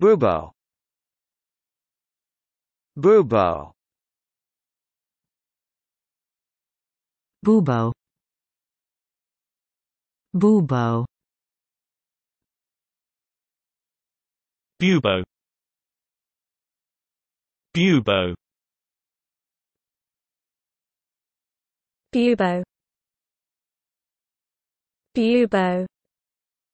Bubo Bubo Bubo Bubo Bubo Bubo Bubo Bubo